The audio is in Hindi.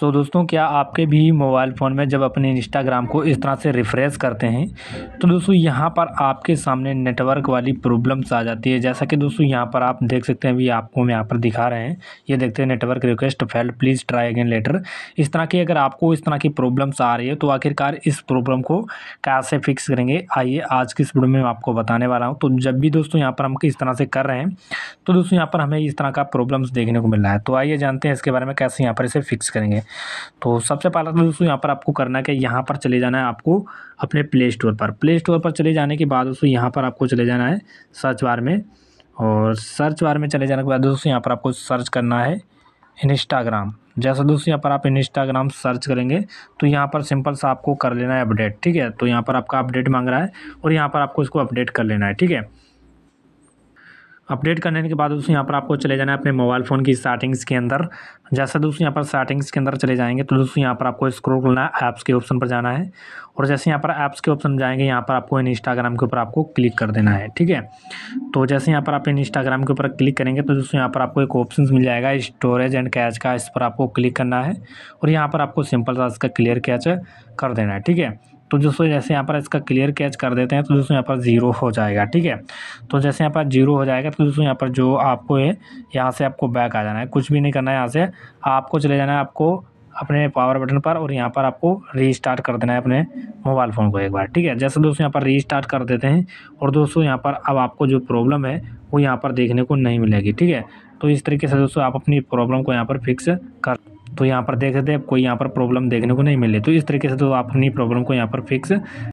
सो so, दोस्तों क्या आपके भी मोबाइल फ़ोन में जब अपने इंस्टाग्राम को इस तरह से रिफ़्रेश करते हैं तो दोस्तों यहाँ पर आपके सामने नेटवर्क वाली प्रॉब्लम्स आ जाती है जैसा कि दोस्तों यहाँ पर आप देख सकते हैं अभी आपको हम यहाँ पर दिखा रहे हैं ये देखते हैं network request fail please try again later इस तरह की अगर आपको इस तरह की प्रॉब्लम्स आ रही है तो आखिरकार इस प्रॉब्लम को कैसे फिक्स करेंगे आइए आज की इस वीडियो में मैं आपको बताने वाला हूँ तो जब भी दोस्तों यहाँ पर हम इस तरह से कर रहे हैं तो दोस्तों यहाँ पर हमें इस तरह का प्रॉब्लम्स देखने को मिल रहा है तो आइए जानते हैं इसके बारे में कैसे यहाँ पर इसे फिक्स करेंगे तो सबसे पहला तो दोस्तों यहाँ पर आपको करना क्या यहाँ पर चले जाना है आपको अपने प्ले स्टोर पर प्ले स्टोर पर चले जाने के बाद दोस्तों यहाँ पर आपको चले जाना है सर्च बार में और सर्च बार में चले जाने के बाद दोस्तों यहाँ पर आपको सर्च करना है इंस्टाग्राम जैसा दोस्तों यहाँ पर आप इंस्टाग्राम सर्च करेंगे तो यहाँ पर सिंपल सा आपको कर लेना है अपडेट ठीक है तो यहाँ पर आपका अपडेट मांग रहा है और यहाँ पर आपको इसको अपडेट कर लेना है ठीक है अपडेट करने के बाद दोस्तों यहाँ पर आपको चले जाना है अपने मोबाइल फ़ोन की स्टार्टिंग्स के अंदर जैसे दोस्तों यहाँ पर स्टार्टिंग्स के अंदर चले जाएंगे तो दोस्तों यहाँ पर आपको स्क्रोल करना है ऐप्स के ऑप्शन पर जाना है और जैसे यहाँ पर ऐप्स के ऑप्शन जाएंगे यहाँ पर आपको इंस्टाग्राम के ऊपर आपको क्लिक कर देना है ठीक है तो जैसे यहाँ पर आप इंस्टाग्राम के ऊपर क्लिक करेंगे तो दोस्तों यहाँ पर आपको एक ऑप्शन मिल जाएगा स्टोरेज एंड कैच का इस पर आपको क्लिक करना है और यहाँ पर आपको सिंपल सा इसका क्लियर कैच कर देना है ठीक है तो दोस्तों जैसे यहाँ पर इसका क्लियर कैच कर देते हैं तो दोस्तों यहाँ पर ज़ीरो हो जाएगा ठीक है तो जैसे यहाँ पर जीरो हो जाएगा तो दोस्तों यहाँ पर जो आपको है यहाँ से आपको बैक आ जाना है कुछ भी नहीं करना है यहाँ से आपको चले जाना है आपको अपने पावर बटन पर और यहाँ पर आपको रीस्टार्ट कर देना है अपने मोबाइल फ़ोन को एक बार ठीक है जैसे दोस्तों यहाँ पर रीस्टार्ट कर देते हैं और दोस्तों यहाँ पर अब आपको जो प्रॉब्लम है वो यहाँ पर देखने को नहीं मिलेगी ठीक है तो इस तरीके से दोस्तों आप अपनी प्रॉब्लम को यहाँ पर फिक्स कर तो यहाँ पर देख सकते हैं कोई यहाँ पर प्रॉब्लम देखने को नहीं मिले तो इस तरीके से तो आप अपनी प्रॉब्लम को यहाँ पर फिक्स